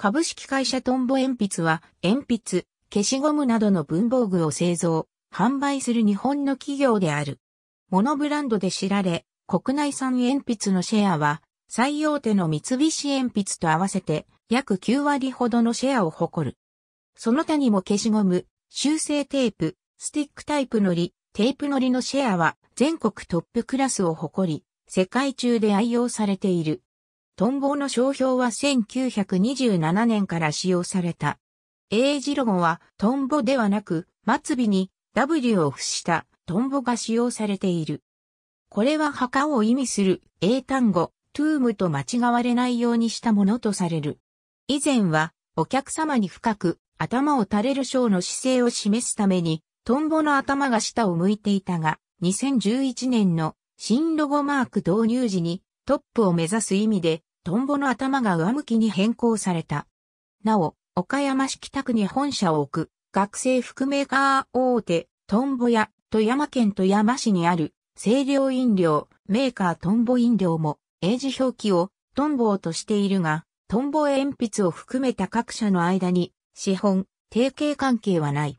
株式会社トンボ鉛筆は、鉛筆、消しゴムなどの文房具を製造、販売する日本の企業である。モノブランドで知られ、国内産鉛筆のシェアは、最大手の三菱鉛筆と合わせて約9割ほどのシェアを誇る。その他にも消しゴム、修正テープ、スティックタイプのり、テープのりのシェアは全国トップクラスを誇り、世界中で愛用されている。トンボの商標は1927年から使用された。英字ロゴはトンボではなく、末尾に W を付したトンボが使用されている。これは墓を意味する英単語、トゥームと間違われないようにしたものとされる。以前は、お客様に深く頭を垂れるショーの姿勢を示すために、トンボの頭が下を向いていたが、2011年の新ロゴマーク導入時にトップを目指す意味でトンボの頭が上向きに変更された。なお、岡山市北区に本社を置く、学生含めカー大手、トンボ屋、富山県富山市にある、清涼飲料、メーカートンボ飲料も、英字表記を、トンボとしているが、トンボ鉛筆を含めた各社の間に、資本、提携関係はない。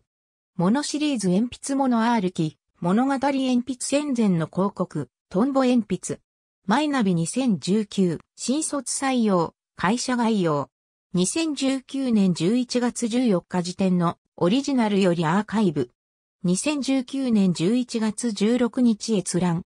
モノシリーズ鉛筆モノアール物語鉛筆戦前の広告、トンボ鉛筆、マイナビ2019新卒採用会社概要2019年11月14日時点のオリジナルよりアーカイブ2019年11月16日閲覧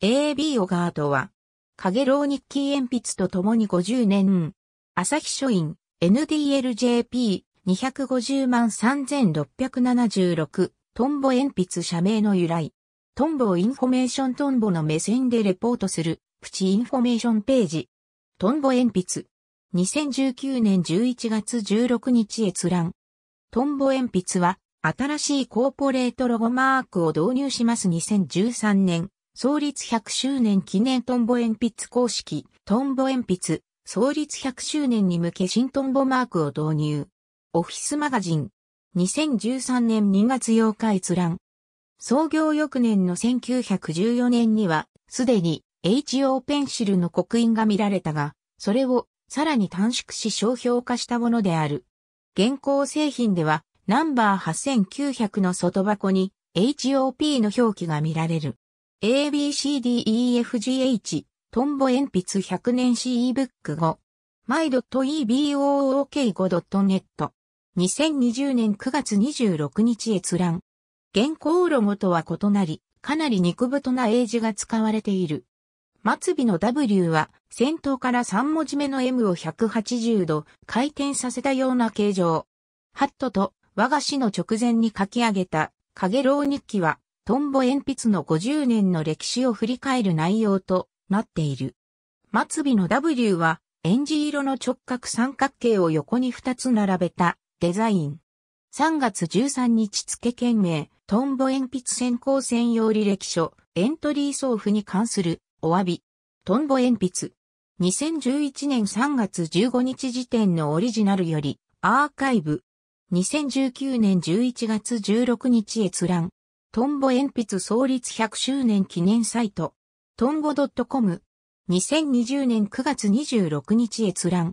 AB オガードは影浪日記鉛筆とともに50年朝日書院 NDLJP 250万3676トンボ鉛筆社名の由来トンボをインフォメーショントンボの目線でレポートするプチインフォメーションページ。トンボ鉛筆。2019年11月16日閲覧。トンボ鉛筆は、新しいコーポレートロゴマークを導入します2013年、創立100周年記念トンボ鉛筆公式、トンボ鉛筆、創立100周年に向け新トンボマークを導入。オフィスマガジン。2013年2月8日閲覧。創業翌年の1914年には、すでに HO ペンシルの刻印が見られたが、それをさらに短縮し商標化したものである。現行製品ではナンバー8900の外箱に HOP の表記が見られる。ABCDEFGH トンボ鉛筆100年 CE ブック5 m y と ebook5.net 2020年9月26日閲覧現行ロゴとは異なり、かなり肉太な英字が使われている。末尾の W は先頭から3文字目の M を180度回転させたような形状。ハットと和菓子の直前に書き上げた影浪日記はトンボ鉛筆の50年の歴史を振り返る内容となっている。末尾の W はエンジ色の直角三角形を横に2つ並べたデザイン。3月13日付件名、トンボ鉛筆先行専用履歴書、エントリー送付に関するお詫び。トンボ鉛筆。2011年3月15日時点のオリジナルより、アーカイブ。2019年11月16日閲覧。トンボ鉛筆創立100周年記念サイト。トンボ .com。2020年9月26日閲覧。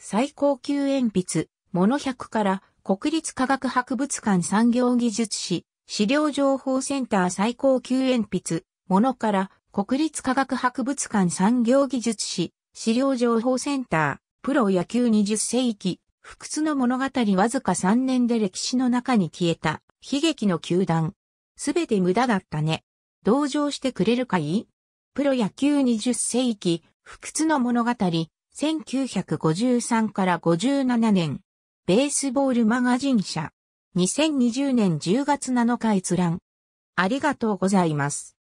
最高級鉛筆、モノ100から国立科学博物館産業技術士、資料情報センター最高級鉛筆、モノから国立科学博物館産業技術史、資料情報センター、プロ野球20世紀、不屈の物語わずか3年で歴史の中に消えた、悲劇の球団。すべて無駄だったね。同情してくれるかいプロ野球20世紀、不屈の物語、1953から57年。ベースボールマガジン社。2020年10月7日閲覧。ありがとうございます。